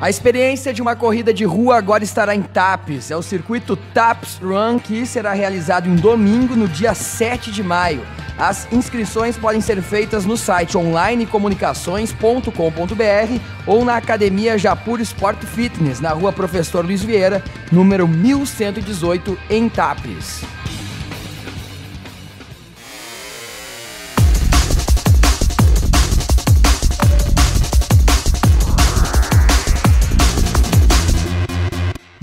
A experiência de uma corrida de rua agora estará em TAPS. É o circuito TAPS Run que será realizado em domingo, no dia 7 de maio. As inscrições podem ser feitas no site onlinecomunicações.com.br ou na Academia Japur Sport Fitness, na rua Professor Luiz Vieira, número 1118, em TAPS.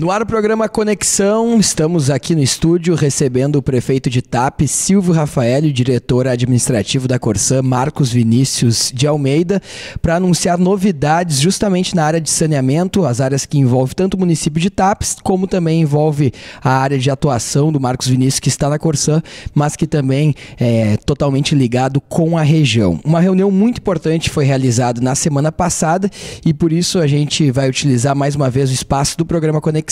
No ar o programa Conexão, estamos aqui no estúdio recebendo o prefeito de TAP, Silvio Rafael, e o diretor administrativo da Corsã, Marcos Vinícius de Almeida, para anunciar novidades justamente na área de saneamento, as áreas que envolve tanto o município de TAP, como também envolve a área de atuação do Marcos Vinícius, que está na Corsã, mas que também é totalmente ligado com a região. Uma reunião muito importante foi realizada na semana passada e por isso a gente vai utilizar mais uma vez o espaço do programa Conexão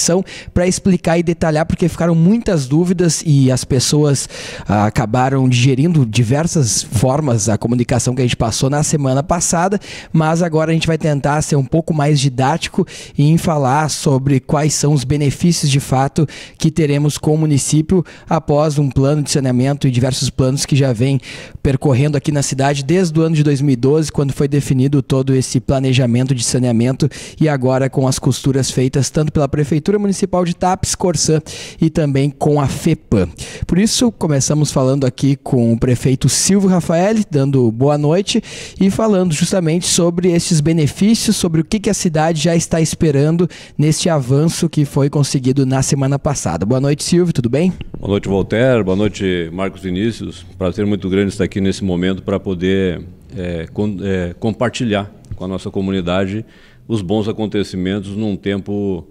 para explicar e detalhar, porque ficaram muitas dúvidas e as pessoas ah, acabaram digerindo diversas formas a comunicação que a gente passou na semana passada, mas agora a gente vai tentar ser um pouco mais didático em falar sobre quais são os benefícios de fato que teremos com o município após um plano de saneamento e diversos planos que já vem percorrendo aqui na cidade desde o ano de 2012, quando foi definido todo esse planejamento de saneamento e agora com as costuras feitas tanto pela prefeitura Prefeitura Municipal de Tapes, Corsã e também com a FEPAM. Por isso, começamos falando aqui com o prefeito Silvio Rafael, dando boa noite e falando justamente sobre esses benefícios, sobre o que, que a cidade já está esperando neste avanço que foi conseguido na semana passada. Boa noite, Silvio, tudo bem? Boa noite, Voltaire, boa noite, Marcos Vinícius. Prazer muito grande estar aqui nesse momento para poder é, com, é, compartilhar com a nossa comunidade os bons acontecimentos num tempo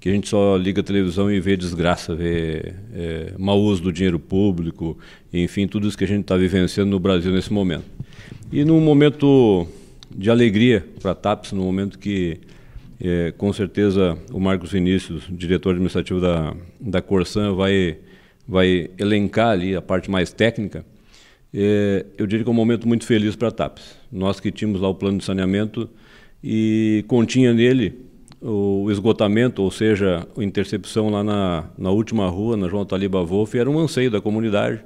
que a gente só liga a televisão e vê desgraça, vê é, mau uso do dinheiro público, enfim, tudo isso que a gente está vivenciando no Brasil nesse momento. E num momento de alegria para a TAPS, num momento que, é, com certeza, o Marcos Vinícius, diretor administrativo da, da Corsan, vai, vai elencar ali a parte mais técnica, é, eu diria que é um momento muito feliz para a TAPS. Nós que tínhamos lá o plano de saneamento e continha nele o esgotamento, ou seja, a intercepção lá na, na última rua, na João Taliba Wolff, era um anseio da comunidade.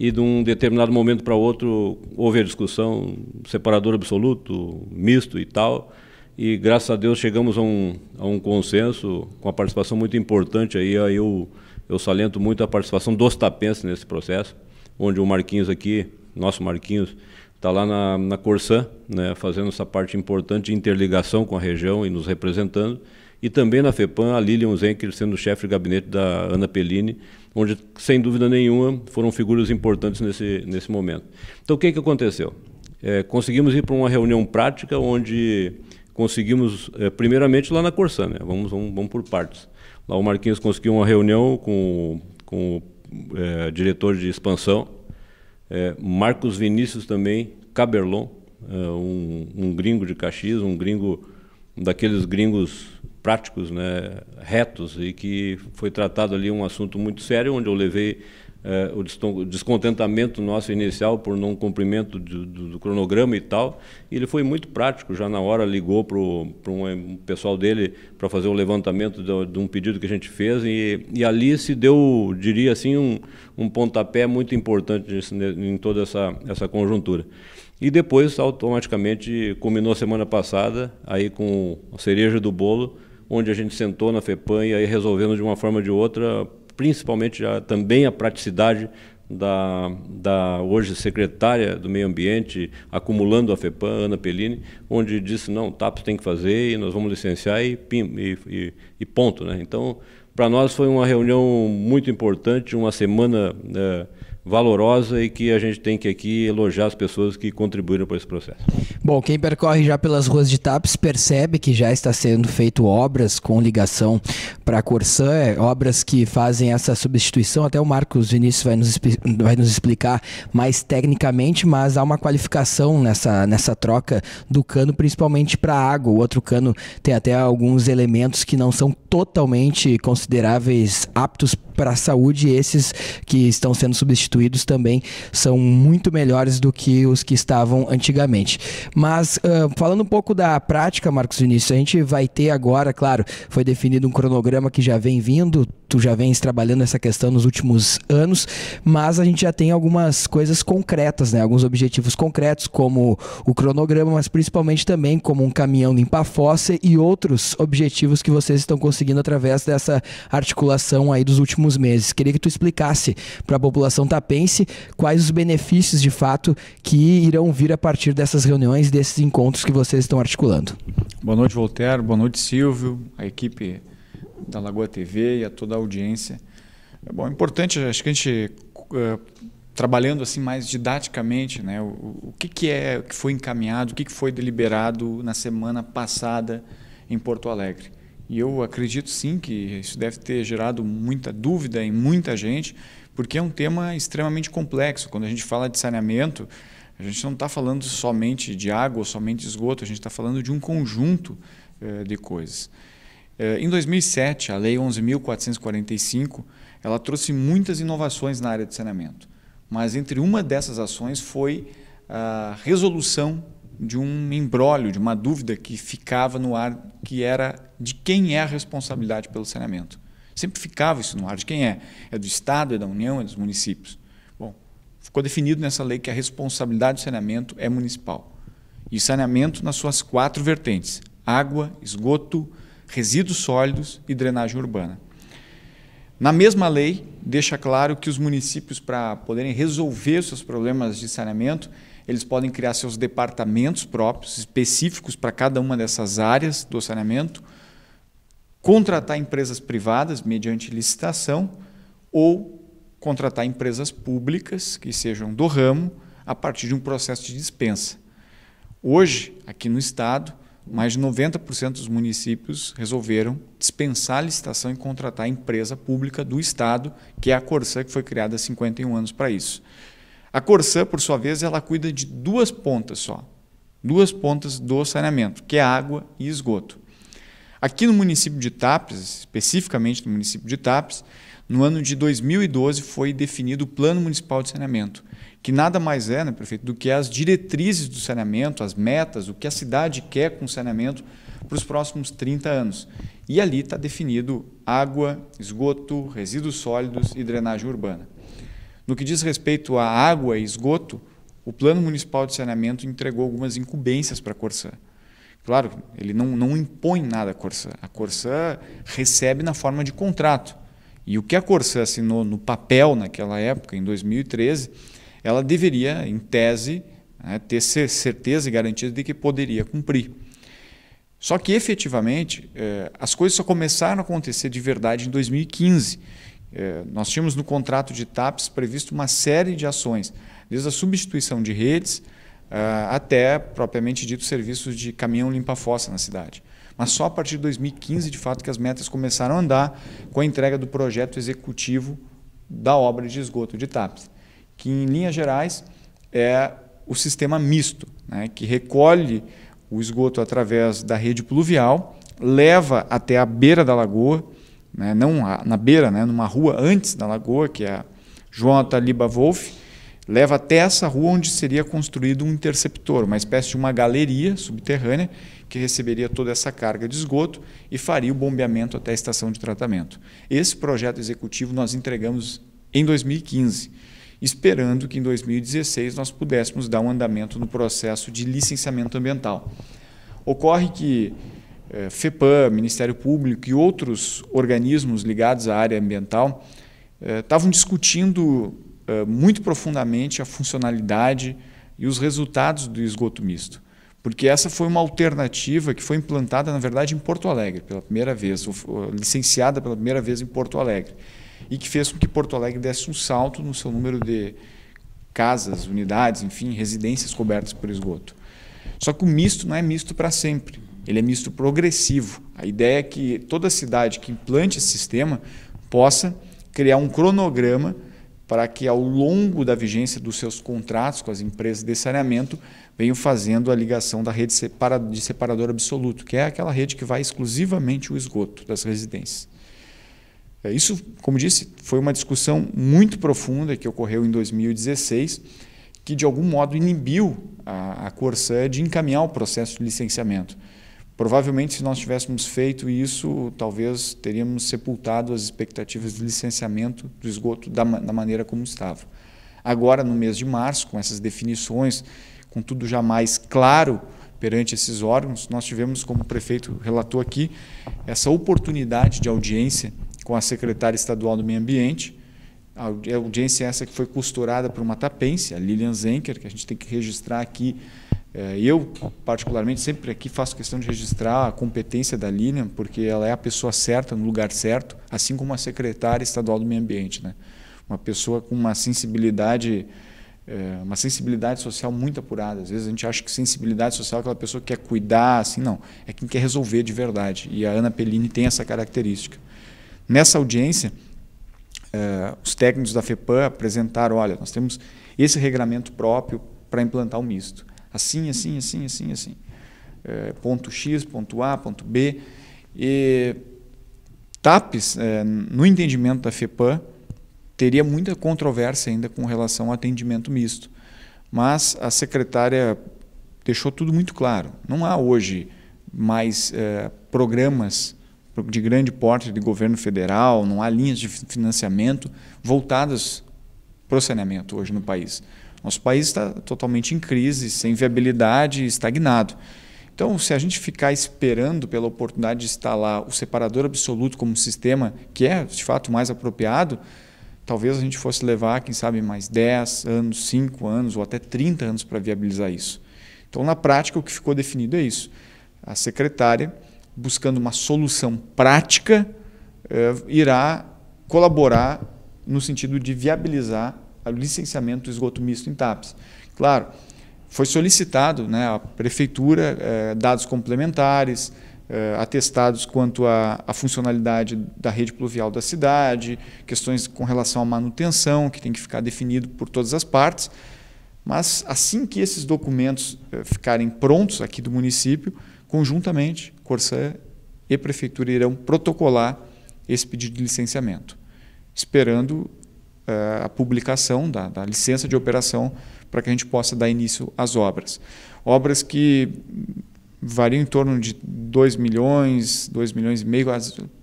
E de um determinado momento para outro houve a discussão separador absoluto, misto e tal. E graças a Deus chegamos a um, a um consenso com a participação muito importante aí. aí eu, eu saliento muito a participação dos tapenses nesse processo, onde o Marquinhos aqui, nosso Marquinhos, está lá na, na Corsã, né, fazendo essa parte importante de interligação com a região e nos representando. E também na FEPAM, a Lilian Zenker sendo chefe de gabinete da Ana Pellini, onde, sem dúvida nenhuma, foram figuras importantes nesse, nesse momento. Então, o que, que aconteceu? É, conseguimos ir para uma reunião prática onde conseguimos, é, primeiramente, lá na Corsã, né? vamos, vamos, vamos por partes. Lá o Marquinhos conseguiu uma reunião com, com o é, diretor de expansão, é, Marcos Vinícius também, Caberlon, é, um, um, gringo de Caxias, um gringo um daqueles gringos práticos, né, retos, e que foi tratado ali um assunto muito sério, onde eu levei é, o descontentamento nosso inicial por não cumprimento do, do, do, cronograma e tal. E ele foi muito prático, já na hora ligou para um, pessoal dele para fazer o levantamento de um pedido que a gente fez e, e ali se deu, diria assim, um, um pontapé muito importante em toda essa, essa conjuntura. E depois, automaticamente, combinou semana passada, aí com a cereja do bolo, onde a gente sentou na FEPAM e aí resolvendo de uma forma ou de outra principalmente também a praticidade da, da, hoje secretária do Meio Ambiente, acumulando a FEPAM, Ana Pellini, onde disse, não, o TAPS tem que fazer e nós vamos licenciar e, pim, e, e, e ponto. Né? Então, para nós foi uma reunião muito importante, uma semana... Eh, valorosa e que a gente tem que aqui elogiar as pessoas que contribuíram para esse processo. Bom, quem percorre já pelas ruas de Tapes percebe que já está sendo feito obras com ligação para a Corsã, é, obras que fazem essa substituição, até o Marcos Vinícius vai nos, vai nos explicar mais tecnicamente, mas há uma qualificação nessa, nessa troca do cano, principalmente para a água. O outro cano tem até alguns elementos que não são totalmente consideráveis aptos para a saúde, esses que estão sendo substituídos também são muito melhores do que os que estavam antigamente. Mas uh, falando um pouco da prática, Marcos Vinícius, a gente vai ter agora, claro, foi definido um cronograma que já vem vindo, tu já vens trabalhando essa questão nos últimos anos, mas a gente já tem algumas coisas concretas, né? Alguns objetivos concretos, como o cronograma, mas principalmente também como um caminhão limpar fossa e outros objetivos que vocês estão conseguindo através dessa articulação aí dos últimos meses. Queria que tu explicasse para a população tapense quais os benefícios de fato que irão vir a partir dessas reuniões, desses encontros que vocês estão articulando. Boa noite, Voltaire. Boa noite, Silvio, a equipe da Lagoa TV e a toda a audiência. É bom, é importante, acho que a gente eh, trabalhando assim mais didaticamente, né? O, o que, que é que foi encaminhado, o que, que foi deliberado na semana passada em Porto Alegre. E eu acredito sim que isso deve ter gerado muita dúvida em muita gente, porque é um tema extremamente complexo. Quando a gente fala de saneamento, a gente não está falando somente de água ou somente de esgoto, a gente está falando de um conjunto eh, de coisas. Eh, em 2007, a Lei 11.445 ela trouxe muitas inovações na área de saneamento, mas entre uma dessas ações foi a resolução de um embrólio, de uma dúvida que ficava no ar, que era de quem é a responsabilidade pelo saneamento. Sempre ficava isso no ar, de quem é? É do Estado, é da União, é dos municípios? Bom, ficou definido nessa lei que a responsabilidade do saneamento é municipal. E saneamento nas suas quatro vertentes: água, esgoto, resíduos sólidos e drenagem urbana. Na mesma lei, deixa claro que os municípios, para poderem resolver seus problemas de saneamento, eles podem criar seus departamentos próprios, específicos para cada uma dessas áreas do saneamento, contratar empresas privadas mediante licitação ou contratar empresas públicas que sejam do ramo a partir de um processo de dispensa. Hoje, aqui no Estado, mais de 90% dos municípios resolveram dispensar a licitação e contratar a empresa pública do Estado, que é a Corsã, que foi criada há 51 anos para isso. A Corsã, por sua vez, ela cuida de duas pontas só, duas pontas do saneamento, que é água e esgoto. Aqui no município de Tapes, especificamente no município de Tapes, no ano de 2012 foi definido o Plano Municipal de Saneamento, que nada mais é, né, prefeito, do que as diretrizes do saneamento, as metas, o que a cidade quer com o saneamento para os próximos 30 anos. E ali está definido água, esgoto, resíduos sólidos e drenagem urbana. No que diz respeito à água e esgoto, o Plano Municipal de Saneamento entregou algumas incumbências para a Corsã. Claro, ele não, não impõe nada à Corsã. A Corsã recebe na forma de contrato. E o que a Corsã assinou no papel naquela época, em 2013, ela deveria, em tese, né, ter certeza e garantia de que poderia cumprir. Só que efetivamente eh, as coisas só começaram a acontecer de verdade em 2015. Eh, nós tínhamos no contrato de TAPS previsto uma série de ações, desde a substituição de redes ah, até, propriamente dito, serviços de caminhão limpa-fossa na cidade. Mas só a partir de 2015, de fato, que as metas começaram a andar com a entrega do projeto executivo da obra de esgoto de TAPS que em linhas gerais é o sistema misto, né, que recolhe o esgoto através da rede pluvial, leva até a beira da lagoa, né, não a, na beira, né, numa rua antes da lagoa, que é a João Ataliba Wolff, leva até essa rua onde seria construído um interceptor, uma espécie de uma galeria subterrânea que receberia toda essa carga de esgoto e faria o bombeamento até a estação de tratamento. Esse projeto executivo nós entregamos em 2015 esperando que em 2016 nós pudéssemos dar um andamento no processo de licenciamento ambiental. Ocorre que eh, FEPAM, Ministério Público e outros organismos ligados à área ambiental eh, estavam eh, discutindo eh, muito profundamente a funcionalidade e os resultados do esgoto misto. Porque essa foi uma alternativa que foi implantada, na verdade, em Porto Alegre, pela primeira vez, licenciada pela primeira vez em Porto Alegre e que fez com que Porto Alegre desse um salto no seu número de casas, unidades, enfim, residências cobertas por esgoto. Só que o misto não é misto para sempre, ele é misto progressivo. A ideia é que toda cidade que implante esse sistema possa criar um cronograma para que ao longo da vigência dos seus contratos com as empresas de saneamento venham fazendo a ligação da rede de separador absoluto, que é aquela rede que vai exclusivamente o esgoto das residências. É, isso, como disse, foi uma discussão muito profunda que ocorreu em 2016, que de algum modo inibiu a, a Corsã de encaminhar o processo de licenciamento. Provavelmente, se nós tivéssemos feito isso, talvez teríamos sepultado as expectativas de licenciamento do esgoto da, da maneira como estava. Agora, no mês de março, com essas definições, com tudo já mais claro perante esses órgãos, nós tivemos, como o prefeito relatou aqui, essa oportunidade de audiência com a secretária estadual do Meio Ambiente. A audiência é essa que foi costurada por uma tapense, a Lilian Zenker, que a gente tem que registrar aqui. É, eu, particularmente, sempre aqui faço questão de registrar a competência da Lilian, porque ela é a pessoa certa no lugar certo, assim como a secretária estadual do Meio Ambiente. Né? Uma pessoa com uma sensibilidade é, uma sensibilidade social muito apurada. Às vezes a gente acha que sensibilidade social é aquela pessoa que quer cuidar, assim, não. É quem quer resolver de verdade. E a Ana Pellini tem essa característica. Nessa audiência, eh, os técnicos da FEPAM apresentaram, olha, nós temos esse regramento próprio para implantar o misto. Assim, assim, assim, assim, assim. Eh, ponto X, ponto A, ponto B. E TAPES, eh, no entendimento da FEPAM, teria muita controvérsia ainda com relação ao atendimento misto. Mas a secretária deixou tudo muito claro. Não há hoje mais programas de grande porte de governo federal, não há linhas de financiamento voltadas para o saneamento hoje no país. Nosso país está totalmente em crise, sem viabilidade, estagnado. Então, se a gente ficar esperando pela oportunidade de instalar o separador absoluto como sistema que é, de fato, mais apropriado, talvez a gente fosse levar, quem sabe, mais 10 anos, 5 anos ou até 30 anos para viabilizar isso. Então, na prática, o que ficou definido é isso. A secretária buscando uma solução prática, eh, irá colaborar no sentido de viabilizar o licenciamento do esgoto misto em TAPES. Claro, foi solicitado né, à prefeitura eh, dados complementares, eh, atestados quanto à, funcionalidade da rede pluvial da cidade, questões com relação à manutenção, que tem que ficar definido por todas as partes. Mas assim que esses documentos ficarem prontos aqui do município, Conjuntamente, Corsã e Prefeitura irão protocolar esse pedido de licenciamento, esperando uh, a publicação da, da licença de operação para que a gente possa dar início às obras. Obras que variam em torno de 2 milhões, 2 milhões e meio,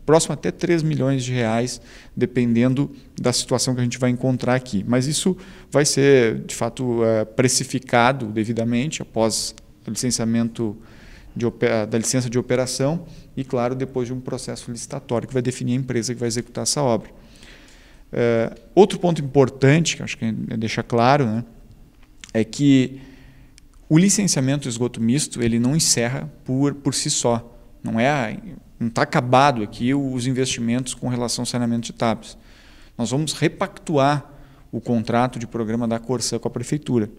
próximo até 3 milhões de reais, dependendo da situação que a gente vai encontrar aqui. Mas isso vai ser, de fato, eh, precificado devidamente após o licenciamento de, ah, da licença de operação e, claro, depois de um processo licitatório que vai definir a empresa que vai executar essa obra. Eh, outro ponto importante, que acho que é deixar claro, né, é que o licenciamento de esgoto misto ele não encerra por, por si só. Não é não está acabado aqui os investimentos com relação ao saneamento de tapas. Nós vamos repactuar o contrato de programa da Corsã com a prefeitura.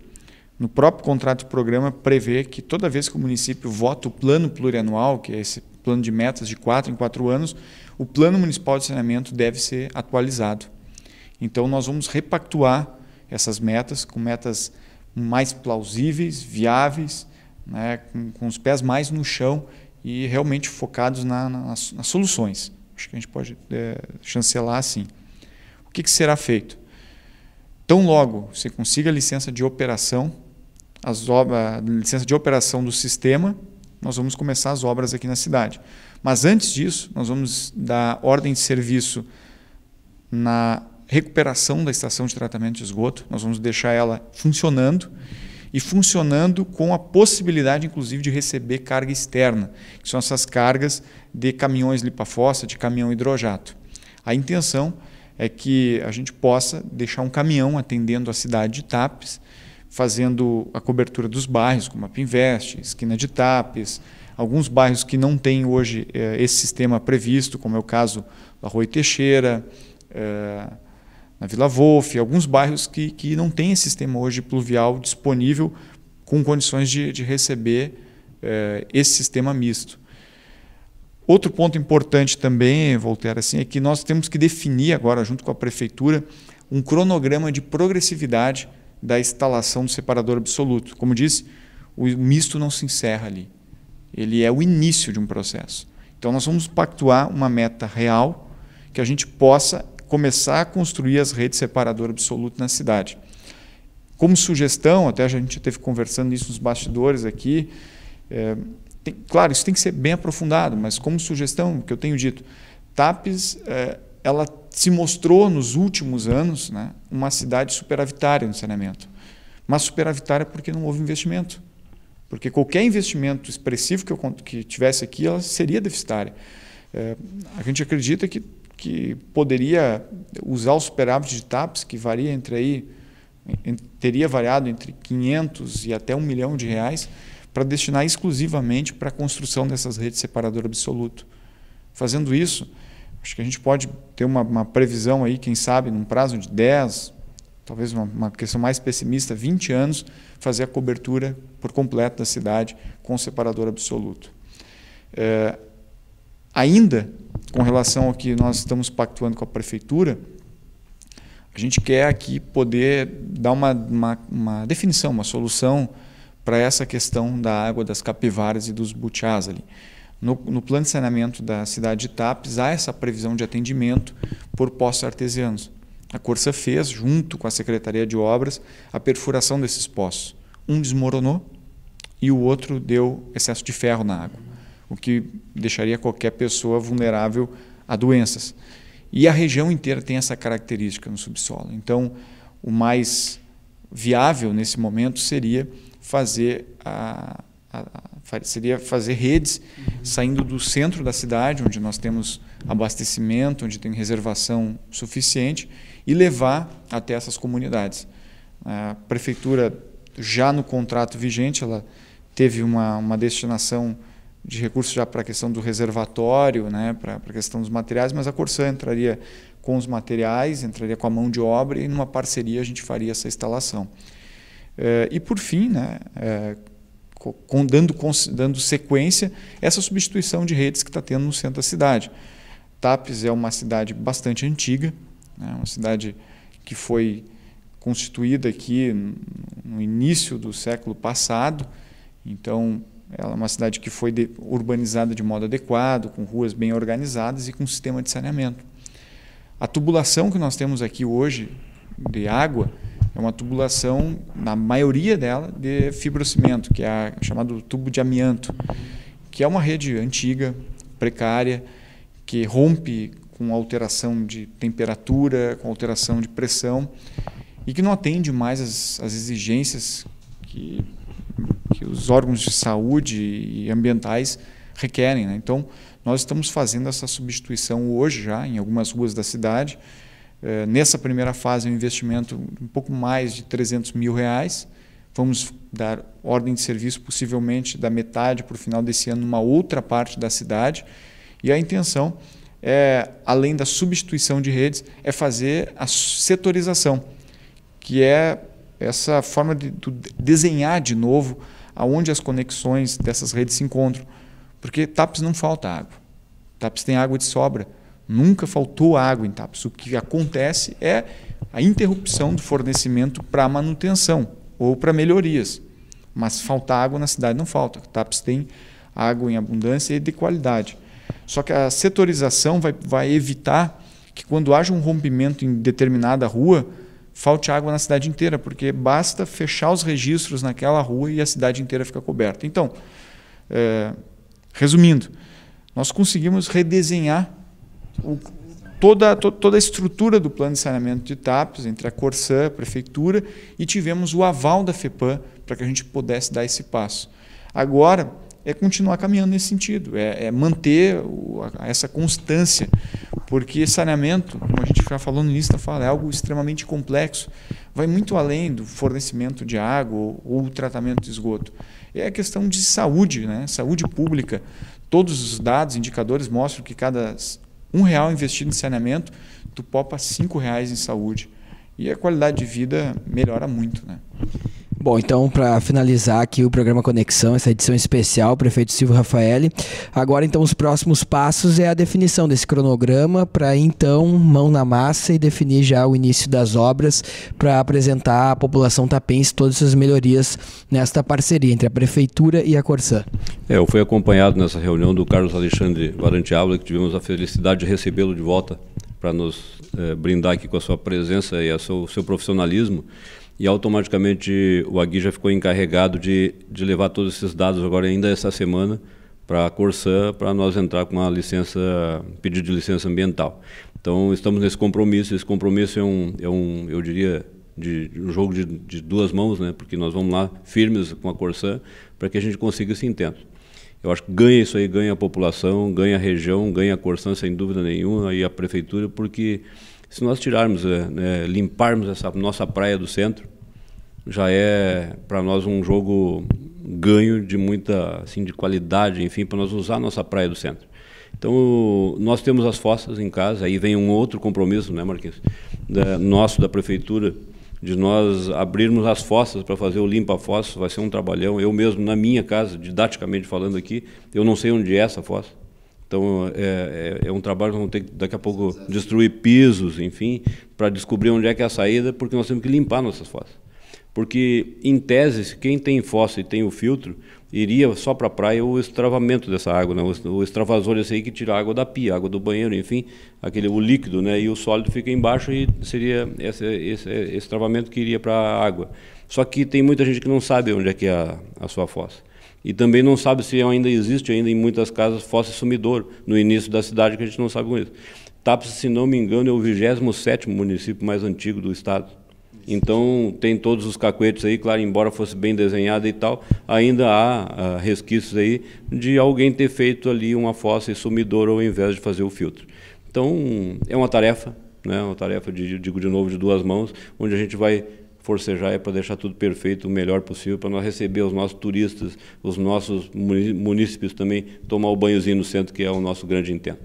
No próprio contrato de programa prevê que toda vez que o município vota o plano plurianual, que é esse plano de metas de quatro em quatro anos, o plano municipal de saneamento deve ser atualizado. Então nós vamos repactuar essas metas com metas mais plausíveis, viáveis, né, com, com, os pés mais no chão e realmente focados na, na, nas, nas, soluções. Acho que a gente pode é, chancelar assim. O que, que será feito? Tão logo você consiga a licença de operação, as obras, a licença de operação do sistema, nós vamos começar as obras aqui na cidade. Mas antes disso, nós vamos dar ordem de serviço na recuperação da estação de tratamento de esgoto, nós vamos deixar ela funcionando e funcionando com a possibilidade, inclusive, de receber carga externa, que são essas cargas de caminhões lipafossa, de caminhão hidrojato. A intenção é que a gente possa deixar um caminhão atendendo a cidade de Tapes, fazendo a cobertura dos bairros, como a Pinvest, Esquina de Tapes, alguns bairros que não têm hoje eh, esse sistema previsto, como é o caso da Rua Teixeira, eh, na Vila Wolf, alguns bairros que, que não têm esse sistema hoje pluvial disponível com condições de, de receber eh, esse sistema misto. Outro ponto importante também, Voltaire, assim, é que nós temos que definir agora, junto com a prefeitura, um cronograma de progressividade da instalação do separador absoluto. Como disse, o misto não se encerra ali. Ele é o início de um processo. Então, nós vamos pactuar uma meta real que a gente possa começar a construir as redes separador absoluto na cidade. Como sugestão, até a gente teve conversando isso nos bastidores aqui, é, tem, claro, isso tem que ser bem aprofundado, mas como sugestão, que eu tenho dito, TAPES, é, ela se mostrou nos últimos anos né, uma cidade superavitária no saneamento. Mas superavitária porque não houve investimento. Porque qualquer investimento expressivo que, eu, que tivesse aqui, ela seria deficitária. É, a gente acredita que, que poderia usar o superávit de TAPS, que varia entre aí, teria variado entre 500 e até 1 milhão de reais, para destinar exclusivamente para a construção dessas redes separador absoluto. Fazendo isso, Acho que a gente pode ter uma, uma previsão aí, quem sabe, num prazo de 10, talvez uma, uma, questão mais pessimista, 20 anos, fazer a cobertura por completo da cidade com separador absoluto. É, ainda, com relação ao que nós estamos pactuando com a prefeitura, a gente quer aqui poder dar uma, uma, uma definição, uma solução para essa questão da água das capivaras e dos butiás ali. No, no plano de saneamento da cidade de Tapes, há essa previsão de atendimento por poços artesianos. A Corsa fez, junto com a Secretaria de Obras, a perfuração desses poços. Um desmoronou e o outro deu excesso de ferro na água, o que deixaria qualquer pessoa vulnerável a doenças. E a região inteira tem essa característica no subsolo. Então, o mais viável nesse momento seria fazer a, seria fazer redes uhum. saindo do centro da cidade, onde nós temos abastecimento, onde tem reservação suficiente, e levar até essas comunidades. A prefeitura, já no contrato vigente, ela teve uma, uma destinação de recursos já para a questão do reservatório, né, para a questão dos materiais, mas a Corsã entraria com os materiais, entraria com a mão de obra e numa parceria a gente faria essa instalação. É, e por fim, né, é, com, dando, dando sequência essa substituição de redes que está tendo no centro da cidade. Tapes é uma cidade bastante antiga, né, uma cidade que foi constituída aqui no início do século passado, então ela é uma cidade que foi de, urbanizada de modo adequado, com ruas bem organizadas e com sistema de saneamento. A tubulação que nós temos aqui hoje de água é uma tubulação, na maioria dela, de fibrocimento, que é chamado tubo de amianto, que é uma rede antiga, precária, que rompe com alteração de temperatura, com alteração de pressão, e que não atende mais as, as exigências que, que, os órgãos de saúde e ambientais requerem. Né? Então, nós estamos fazendo essa substituição hoje já em algumas ruas da cidade, eh, nessa primeira fase, um investimento um pouco mais de 300 mil reais. Vamos dar ordem de serviço possivelmente da metade para o final desse ano, numa outra parte da cidade. E a intenção é, além da substituição de redes, é fazer a setorização, que é essa forma de, de desenhar de novo aonde as conexões dessas redes se encontram. Porque TAPS não falta água. TAPS tem água de sobra. Nunca faltou água em TAPS. O que acontece é a interrupção do fornecimento para manutenção ou para melhorias. Mas faltar água na cidade não falta. TAPS tem água em abundância e de qualidade. Só que a setorização vai, vai evitar que quando haja um rompimento em determinada rua, falte água na cidade inteira, porque basta fechar os registros naquela rua e a cidade inteira fica coberta. Então, é, resumindo, nós conseguimos redesenhar o, toda, to, toda a estrutura do plano de saneamento de TAPES, entre a Corsã, a Prefeitura, e tivemos o aval da FEPAM para que a gente pudesse dar esse passo. Agora, é continuar caminhando nesse sentido, é, é manter o, a, essa constância, porque saneamento, como a gente já falou no início da fala, é algo extremamente complexo, vai muito além do fornecimento de água ou, ou tratamento de esgoto. É a questão de saúde, né? saúde pública. Todos os dados, indicadores mostram que cada um real investido em saneamento, tu popa cinco reais em saúde. E a qualidade de vida melhora muito. Né? Bom, então, para finalizar aqui o programa Conexão, essa edição especial, prefeito Silvio Rafaeli. Agora, então, os próximos passos é a definição desse cronograma para, então, mão na massa e definir já o início das obras para apresentar à população tapense todas essas melhorias nesta parceria entre a Prefeitura e a Corsã. É, eu fui acompanhado nessa reunião do Carlos Alexandre Varantiávola, que tivemos a felicidade de recebê-lo de volta para nos eh, brindar aqui com a sua presença e a seu, seu profissionalismo e automaticamente o Agui já ficou encarregado de, de levar todos esses dados agora ainda essa semana para a Corsã, para nós entrar com a licença, pedido de licença ambiental. Então estamos nesse compromisso, esse compromisso é um, é um eu diria, de, de um jogo de, de, duas mãos, né? porque nós vamos lá firmes com a Corsã para que a gente consiga esse intento. Eu acho que ganha isso aí, ganha a população, ganha a região, ganha a Corsã sem dúvida nenhuma e a prefeitura, porque se nós tirarmos, eh, né, limparmos essa nossa praia do centro, já é para nós um jogo ganho de muita, assim, de qualidade, enfim, para nós usar a nossa praia do centro. Então, nós temos as fossas em casa, aí vem um outro compromisso, né, Marquinhos? Da, nosso, da prefeitura, de nós abrirmos as fossas para fazer o limpa-fossos, vai ser um trabalhão. Eu mesmo, na minha casa, didaticamente falando aqui, eu não sei onde é essa fossa. Então é, é, é, um trabalho que vamos ter que daqui a pouco destruir pisos, enfim, para descobrir onde é que é a saída, porque nós temos que limpar nossas fossas. Porque em tese, quem tem fossa e tem o filtro, iria só para a praia o extravamento dessa água, né? o extravasor desse aí que tira a água da pia, a água do banheiro, enfim, aquele o líquido, né? E o sólido fica embaixo e seria esse, esse, esse travamento que iria para a água. Só que tem muita gente que não sabe onde é que é a, a sua fossa. E também não sabe se ainda existe ainda em muitas casas fossa sumidor no início da cidade, que a gente não sabe com isso. É. Tapes, se não me engano, é o 27º município mais antigo do estado. Então, tem todos os cacuetes aí, claro, embora fosse bem desenhada e tal, ainda há uh, resquícios aí de alguém ter feito ali uma fossa e sumidor ao invés de fazer o filtro. Então, é uma tarefa, né? uma tarefa, de, digo de novo, de duas mãos, onde a gente vai forcejar é para deixar tudo perfeito, o melhor possível, para nós receber os nossos turistas, os nossos munícipes também, tomar o banhozinho no centro, que é o nosso grande intento.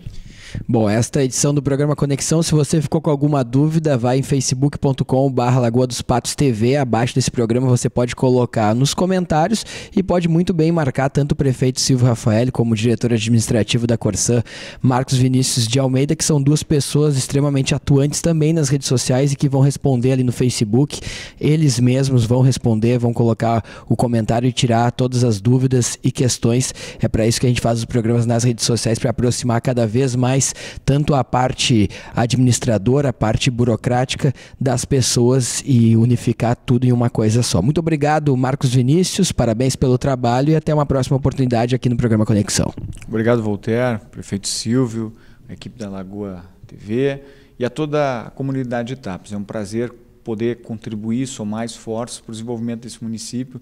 Bom, esta é edição do programa Conexão, se você ficou com alguma dúvida, vai em facebook.com/barra Lagoa dos Patos TV. Abaixo desse programa você pode colocar nos comentários e pode muito bem marcar tanto o prefeito Silvio Rafael como o diretor administrativo da Corsã, Marcos Vinícius de Almeida, que são duas pessoas extremamente atuantes também nas redes sociais e que vão responder ali no Facebook. Eles mesmos vão responder, vão colocar o comentário e tirar todas as dúvidas e questões. É para isso que a gente faz os programas nas redes sociais para aproximar cada vez mais mais tanto a parte administradora, a parte burocrática das pessoas e unificar tudo em uma coisa só. Muito obrigado, Marcos Vinícius, parabéns pelo trabalho e até uma próxima oportunidade aqui no programa Conexão. Obrigado, Voltaire, prefeito Silvio, a equipe da Lagoa TV e a toda a comunidade de Tapes. É um prazer poder contribuir, somar esforços para o desenvolvimento desse município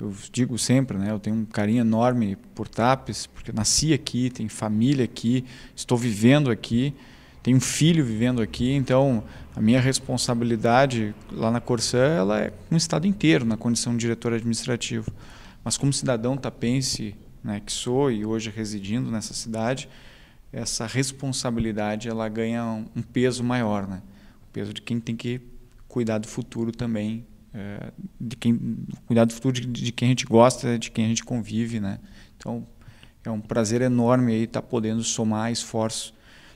eu digo sempre, né, eu tenho um carinho enorme por Tapes, porque nasci aqui, tenho família aqui, estou vivendo aqui, tenho um filho vivendo aqui, então a minha responsabilidade lá na Corsã ela é com um o estado inteiro, na condição de diretor administrativo. Mas como cidadão tapense né, que sou e hoje residindo nessa cidade, essa responsabilidade ela ganha um peso maior, né? o peso de quem tem que cuidar do futuro também é, de quem cuidar do futuro de, de, quem a gente gosta, de quem a gente convive, né? Então é um prazer enorme aí estar tá podendo somar esforços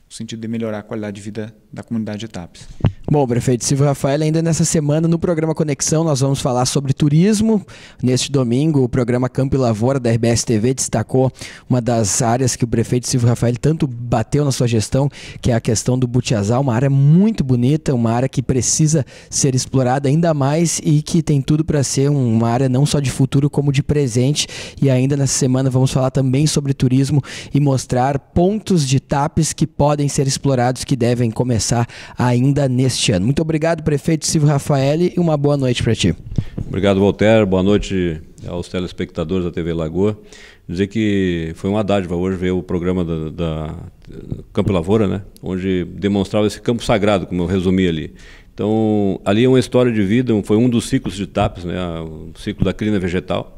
no sentido de melhorar a qualidade de vida da comunidade de TAPES. Bom, prefeito Silvio Rafael, ainda nessa semana no programa Conexão nós vamos falar sobre turismo. Neste domingo, o programa Campo e Lavoura da RBS TV destacou uma das áreas que o prefeito Silvio Rafael tanto bateu na sua gestão, que é a questão do Butiazal, uma área muito bonita, uma área que precisa ser explorada ainda mais e que tem tudo para ser uma área não só de futuro como de presente. E ainda nessa semana vamos falar também sobre turismo e mostrar pontos de TAPES que podem ser explorados, que devem começar começar ainda neste ano. Muito obrigado, prefeito Silvio Rafael, e uma boa noite para ti. Obrigado, Walter. Boa noite aos telespectadores da TV Lagoa. Dizer que foi uma dádiva hoje ver o programa da, da Campo Lavoura, né? onde demonstrava esse campo sagrado, como eu resumi ali. Então, ali é uma história de vida, foi um dos ciclos de TAPES, né? o ciclo da crina vegetal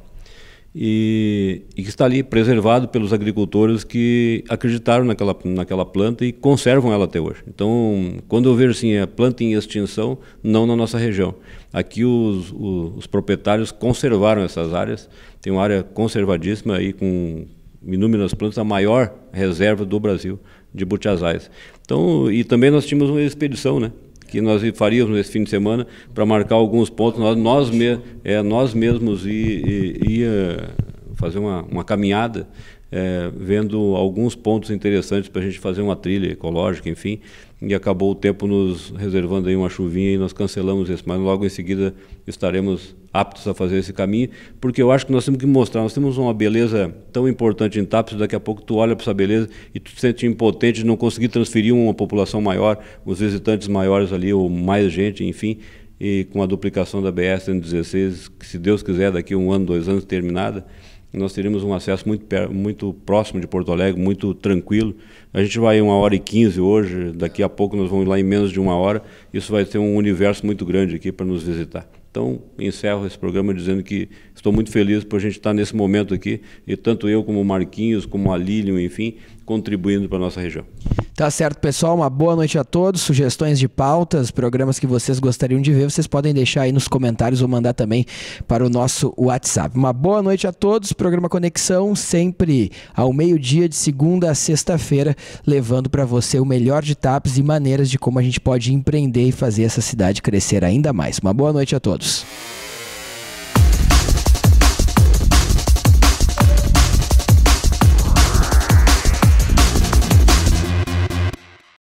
e, e, que está ali preservado pelos agricultores que acreditaram naquela, naquela planta e conservam ela até hoje. Então, quando eu vejo assim, a planta em extinção, não na nossa região. Aqui os, os, os proprietários conservaram essas áreas, tem uma área conservadíssima aí com inúmeras plantas, a maior reserva do Brasil de butiazais. Então, e também nós tínhamos uma expedição, né? que nós faríamos nesse fim de semana para marcar alguns pontos, nós, nós, me, é, nós mesmos ia, ia fazer uma, uma caminhada é, vendo alguns pontos interessantes para a gente fazer uma trilha ecológica, enfim, e acabou o tempo nos reservando aí uma chuvinha e nós cancelamos isso, mas logo em seguida estaremos aptos a fazer esse caminho, porque eu acho que nós temos que mostrar, nós temos uma beleza tão importante em Tapes, daqui a pouco tu olha para essa beleza e tu te sente impotente de não conseguir transferir uma população maior, os visitantes maiores ali, ou mais gente, enfim, e com a duplicação da BS-116, que se Deus quiser, daqui a um ano, dois anos, terminada, nós teríamos um acesso muito, muito próximo de Porto Alegre, muito tranquilo. A gente vai uma hora e quinze hoje, daqui a pouco nós vamos lá em menos de uma hora. Isso vai ter um universo muito grande aqui para nos visitar. Então, encerro esse programa dizendo que estou muito feliz por a gente estar nesse momento aqui, e tanto eu como o Marquinhos, como a Lilian, enfim, contribuindo para a nossa região. Tá certo, pessoal. Uma boa noite a todos. Sugestões de pautas, programas que vocês gostariam de ver, vocês podem deixar aí nos comentários ou mandar também para o nosso WhatsApp. Uma boa noite a todos. Programa Conexão sempre ao meio-dia de segunda a sexta-feira, levando para você o melhor de TAPs e maneiras de como a gente pode empreender e fazer essa cidade crescer ainda mais. Uma boa noite a todos.